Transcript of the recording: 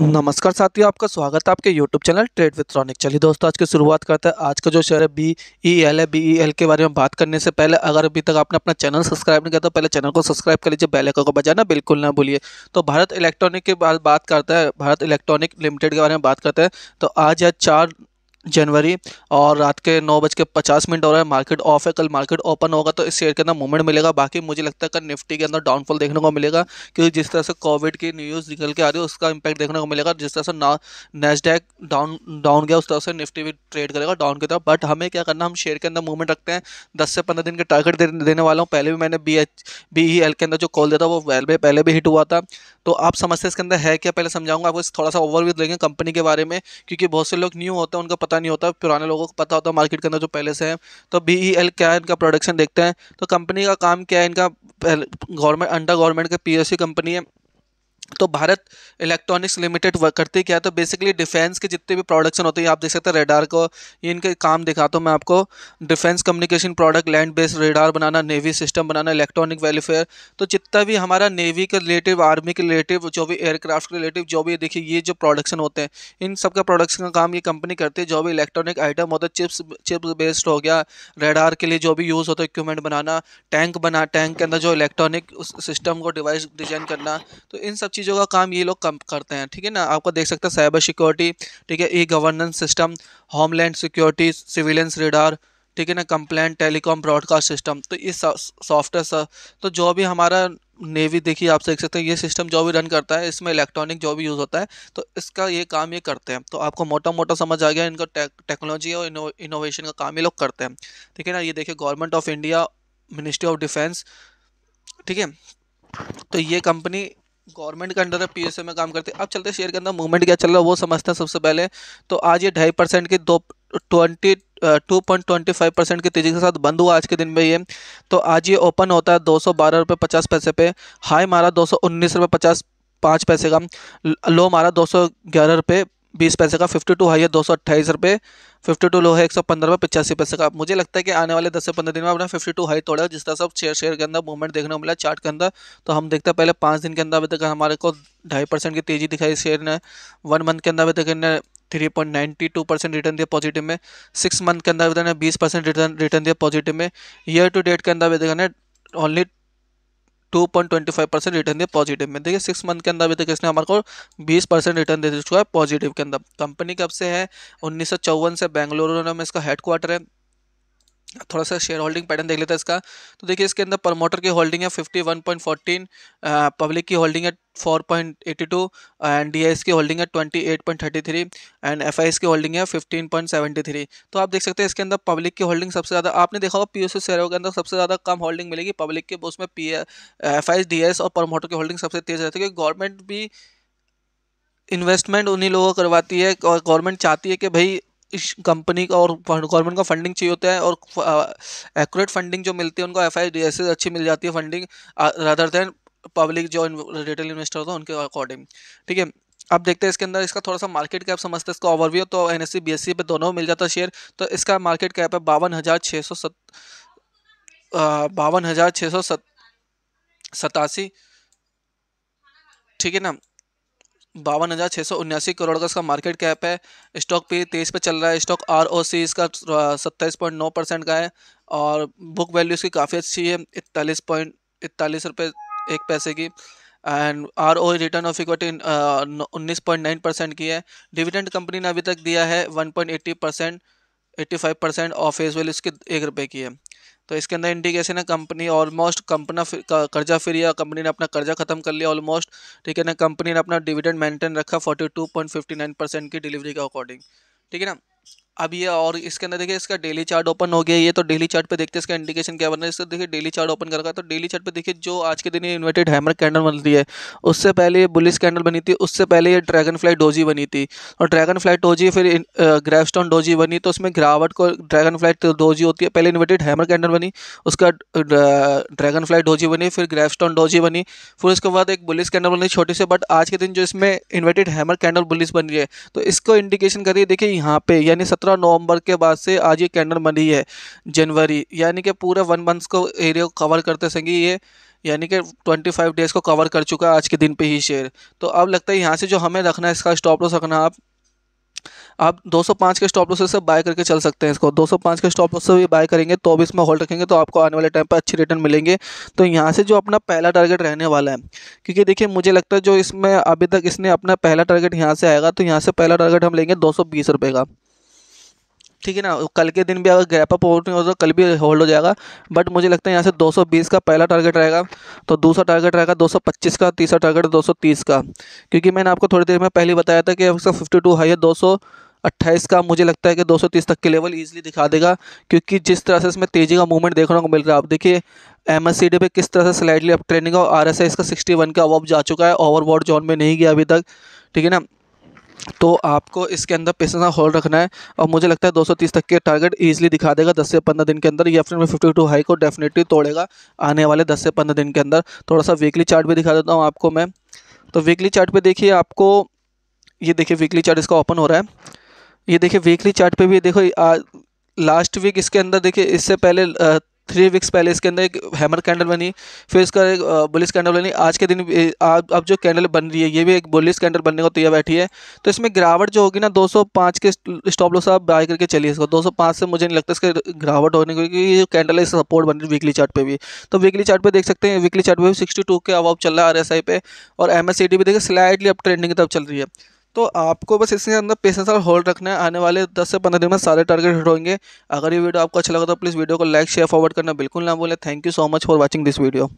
नमस्कार साथियों आपका स्वागत है आपके YouTube channel trade with Ronik चलिए दोस्तों आज की शुरुआत करते हैं आज का जो शेयर है बी ई एल है बी ई एल के बारे में बात करने से पहले अगर अभी तक आपने अपना चैनल सब्सक्राइब नहीं किया तो पहले चैनल को सब्सक्राइब कर लीजिए बेल आइकन को बजाना बिल्कुल ना भूलिए तो भारत इलेक्ट्रॉनिक के बात करते हैं भारत इलेक्ट्रॉनिक लिमिटेड के बारे में बात करते हैं तो आज है चार जनवरी और रात के नौ बज के पचास मिनट हो रहा है मार्केट ऑफ है कल मार्केट ओपन होगा तो इस शेयर के अंदर मूवमेंट मिलेगा बाकी मुझे लगता है कल निफ्टी के अंदर डाउनफॉल देखने को मिलेगा क्योंकि जिस तरह से कोविड की न्यूज़ निकल के आ रही है उसका इंपैक्ट देखने को मिलेगा जिस तरह से ना नेस्डैक डाउन डाउन गया उस तरह से निफ्टी भी ट्रेड करेगा डाउन की तरफ बट हमें क्या करना हम शेयर के अंदर मूवमेंट रखते हैं दस से पंद्रह दिन के टारगेट देने वाला हूँ पहले भी मैंने बी एच बी एल के अंदर जो कॉल दिया था वो वेल में पहले भी हिट हुआ था तो आप समझते इसके अंदर है क्या पहले समझाऊंगा आपको थोड़ा सा ओवरव्यू देंगे कंपनी के बारे में क्योंकि बहुत से लोग न्यू होते हैं उनका पता पता नहीं होता पुराने लोगों को पता होता मार्केट के अंदर जो पहले से हैं तो बी एल e क्या है इनका प्रोडक्शन देखते हैं तो कंपनी का काम क्या है इनका गवर्नमेंट अंडर गवर्नमेंट का पी कंपनी है तो भारत इलेक्ट्रॉनिक्स लिमिटेड करते क्या तो बेसिकली डिफेंस के जितने भी प्रोडक्शन होते हैं आप देख सकते हैं रेडार को ये इनके काम दिखाता हूँ मैं आपको defence communication product land based radar बनाना नेवी सिस्टम बनाना इलेक्ट्रॉनिक वेलफेयर तो जितना भी हमारा नेवी के रिलेटिव आर्मी के रिलेटिव जो भी एयरक्राफ्ट के रिलेटिव जो भी देखिए ये जो प्रोडक्शन होते हैं इन सब का प्रोडक्शन का काम ये कंपनी करती है जो भी इलेक्ट्रॉनिक आइटम होता है चिप्स चिप्स बेस्ड हो गया रेडार के लिए जो भी यूज़ होता है इक्विपमेंट बनाना टैंक बना टैंक के अंदर जो इलेक्ट्रॉनिक सिस्टम को डिवाइस डिजाइन करना तो इन सब चीज़ों का काम ये लोग कम करते हैं ठीक है ना आपको देख सकते हैं साइबर सिक्योरिटी ठीक है E governance system homeland security surveillance radar ठीक है ना कंप्लेंट टेलीकॉम ब्रॉडकास्ट सिस्टम तो ये सॉफ्टवेयर तो जो भी हमारा नेवी देखिए आप देख सकते हैं ये सिस्टम जो भी रन करता है इसमें इलेक्ट्रॉनिक जो भी यूज़ होता है तो इसका ये काम ये करते हैं तो आपको मोटा मोटा समझ आ गया इनका टेक्नोलॉजी और इनोवेशन का काम ये लोग करते हैं ठीक है ना ये देखिए government of India ministry of defence ठीक है तो ये कंपनी गवर्नमेंट के अंडर पी पीएसए में काम करते हैं अब चलते शेयर के अंदर मूवमेंट क्या चल रहा है वो समझते हैं सबसे पहले तो आज ये ढाई परसेंट की दो twenty two point twenty five percent की तेज़ी के साथ बंद हुआ आज के दिन में ये तो आज ये ओपन होता है दो सौ बारह रुपये पचास पैसे पे हाई मारा दो सौ उन्नीस रुपये पचास पाँच पैसे का लो मारा दो सौ ग्यारह रुपये बीस पैसे का फिफ्टी टू हाई है दो सौ अट्ठाईस रुपये फिफ्टी टू लो है एक सौ पंद्रह रुपये पचासी पैसे का मुझे लगता है कि आने वाले दस से पंद्रह दिन में अपने फिफ्टी टू हाई तोड़ा जिस तरह से शेयर शेयर के अंदर मूवमेंट देखने को मिला चार्ट के अंदर तो हम देखते हैं पहले पाँच दिन के अंदर अभी तक हमारे को ढाई परसेंट की तेजी दिखाई शेयर ने वन मंथ के अंदर अभी तक इन्हें three point ninety two percent return दिया पॉजिटिव में सिक्स मंथ के अंदर अभी तक बीस परसेंट रिटर्न रिटर्न दिया पॉजिटिव में ईयर टू डेट के अंदर अभी तक only two point twenty five percent return दिया पॉजिटिव में देखिए सिक्स मंथ के अंदर अभी तक इसने हमारे को बीस परसेंट रिटर्न दे चुका है पॉजिटिव के अंदर कंपनी कब से है उन्नीस सौ चौवन से बेंगलुरु में इसका हेडक्वार्टर है थोड़ा सा शेयर होल्डिंग पैटर्न देख लेते हैं इसका तो देखिए इसके अंदर प्रमोटर की होल्डिंग है fifty one point fourteen public की होल्डिंग है four point eighty two and D की होल्डिंग है twenty eight point thirty three and F की होल्डिंग है फिफ्टीन पॉइंट सेवेंटी थ्री तो आप देख सकते हैं इसके अंदर पब्लिक की होल्डिंग सबसे ज़्यादा आपने देखा होगा पी एस शेयरों के अंदर सबसे ज़्यादा कम होल्डिंग मिलेगी पब्लिक के उसमें पी एफ आई डी और प्रमोटर की होल्डिंग सबसे तेज़ रहती है क्योंकि गवर्नमेंट भी इन्वेस्टमेंट उन्हीं लोगों को करवाती है और गवर्नमेंट चाहती है कि भाई इस कंपनी का और गवर्नमेंट का फंडिंग चाहिए होता है और एक्यूरेट फंडिंग जो मिलती है उनको एफ आई डी अच्छी मिल जाती है फंडिंग रदर देन पब्लिक जो रिटेल इन्वेस्टर होता है उनके अकॉर्डिंग ठीक है अब देखते हैं इसके अंदर इसका थोड़ा सा मार्केट कैप समझते हैं इसका ओवरव्यू तो N S C B S C पे दोनों मिल जाता है शेयर तो इसका मार्केट कैप है बावन हज़ार छः सौ सत बावन हज़ार छः सौ सत सतासी ठीक है ना बावन हज़ार छः सौ उन्यासी करोड़ का इसका मार्केट कैप है स्टॉक पी तेईस पे चल रहा है स्टॉक आर ओ सी इसका सत्ताईस पॉइंट नौ परसेंट का है और बुक वैल्यू इसकी काफ़ी अच्छी है इकतालीस पॉइंट इकतालीस रुपये एक पैसे की and R O return of equity उन्नीस पॉइंट नाइन परसेंट की है डिविडेंड कंपनी ने अभी तक दिया है one point eighty percent 85 percent of face value इसके एक रुपये की है तो इसके अंदर इंडिकेशन है कंपनी ऑलमोस्ट कंपना कर्जा फिर या कंपनी ने अपना कर्जा खत्म कर लिया ऑलमोस्ट ठीक है ना कंपनी ने अपना डिविडेंड मेंटेन रखा 42.59 परसेंट की डिलीवरी के अकॉर्डिंग ठीक है ना अब ये और इसके अंदर देखिए इसका डेली चार्ट ओपन हो गया ये तो डेली चार्ट पे देखते हैं इसका इंडिकेशन क्या बना है इसका देखिए डेली चार्ट ओपन कर रखा है तो डेली चार्ट पे देखिए जो आज के दिन ये इन्वर्टेड हैमर कैंडल बन रही है उससे पहले ये बुलिस कैंडल बनी थी उससे पहले ये ड्रैगन फ्लाई डोजी बनी थी और ड्रैगन फ्लाई डोजी फिर ग्रेवस्टोन डोजी बनी तो उसमें गिरावट को ड्रैगन फ्लाई डोजी होती है पहले इन्वर्टेड हैमर कैंडल बनी उसका ड्रैगन फ्लाई डोजी बनी फिर ग्रेवस्टोन डोजी बनी फिर उसके बाद एक बुलिस कैंडल बनी छोटी सी बट आज के दिन जो इसमें इन्वर्टेड हैमर कैंडल बुलिस बन रही है तो इसको इंडिकेशन करिए देखिए यहाँ पे यानी सत्रह सत्रह नवंबर के बाद से आज ये कैंडल बन रही है जनवरी यानी कि पूरे वन मंथ्स को एरिया को कवर करते संगे ये यानी कि 25 डेज़ को कवर कर चुका है आज के दिन पे ही शेयर तो अब लगता है यहाँ से जो हमें रखना है इसका स्टॉप लॉस रखना आप आप 205 के स्टॉप लॉस से बाय करके चल सकते हैं इसको 205 के स्टॉप लॉस से भी बाय करेंगे तो भी इसमें होल्ड रखेंगे तो आपको आने वाले टाइम पर अच्छे रिटर्न मिलेंगे तो यहाँ से जो अपना पहला टारगेट रहने वाला है क्योंकि देखिए मुझे लगता है जो इसमें अभी तक इसने अपना पहला टारगेट यहाँ से आएगा तो यहाँ से पहला टारगेट हम लेंगे दो का ठीक है ना कल के दिन भी अगर गैप अप होल्ड नहीं हो तो कल भी होल्ड हो जाएगा बट मुझे लगता है यहाँ से 220 का पहला टारगेट रहेगा तो दूसरा टारगेट रहेगा 225 का तीसरा टारगेट 230 का क्योंकि मैंने आपको थोड़ी देर में पहले बताया था कि उसका 52 हाई है 228 का मुझे लगता है कि 230 तक के लेवल ईजिली दिखा देगा क्योंकि जिस तरह से इसमें तेज़ी का मूवमेंट देखने को मिल रहा है आप देखिए एम एस सी डी पर किस तरह से स्लाइडली अप ट्रेनिंग और आर एस इसका सिक्सटी वन का अब जा चुका है ओवरबॉड जोन में नहीं गया अभी तक ठीक है ना तो आपको इसके अंदर पेशेंस होल्ड रखना है और मुझे लगता है 230 तक के टारगेट ईजिली दिखा देगा 10 से 15 दिन के अंदर या फिर मैं टू हाई को डेफिनेटली तोड़ेगा आने वाले 10 से 15 दिन के अंदर थोड़ा सा वीकली चार्ट भी दिखा देता हूँ आपको मैं तो वीकली चार्ट पे देखिए आपको ये देखिए वीकली चार्ट इसका ओपन हो रहा है ये देखिए वीकली चार्ट पे भी देखो लास्ट वीक इसके अंदर देखिए इससे पहले थ्री वीक्स पहले इसके अंदर एक हैमर कैंडल बनी फिर इसका एक बुलिस कैंडल बनी आज के दिन अब जो कैंडल बन रही है ये भी एक बुलिस कैंडल बनने को तैयार बैठी है तो इसमें गिरावट जो होगी ना 205 के स्टॉप लॉस आप बाय करके चलिए इसको 205 से मुझे नहीं लगता इसके गिरावट होने को क्योंकि ये कैंडल है सपोर्ट बन रही है वीकली चार्ट पे भी तो वीकली चार्ट पे देख सकते हैं वीकली चार्ट पे भी सिक्सटी के अब चल रहा है आर पे और एम भी देखिए स्लाइडली अब ट्रेंडिंग तब चल रही है तो आपको बस इसके अंदर पेशेंस और होल्ड रखना है आने वाले 10 से 15 दिन में सारे टारगेट हिट होंगे अगर ये वीडियो आपको अच्छा लगा तो प्लीज़ वीडियो को लाइक शेयर फॉरवर्ड करना बिल्कुल ना भूलें thank you so much for watching this video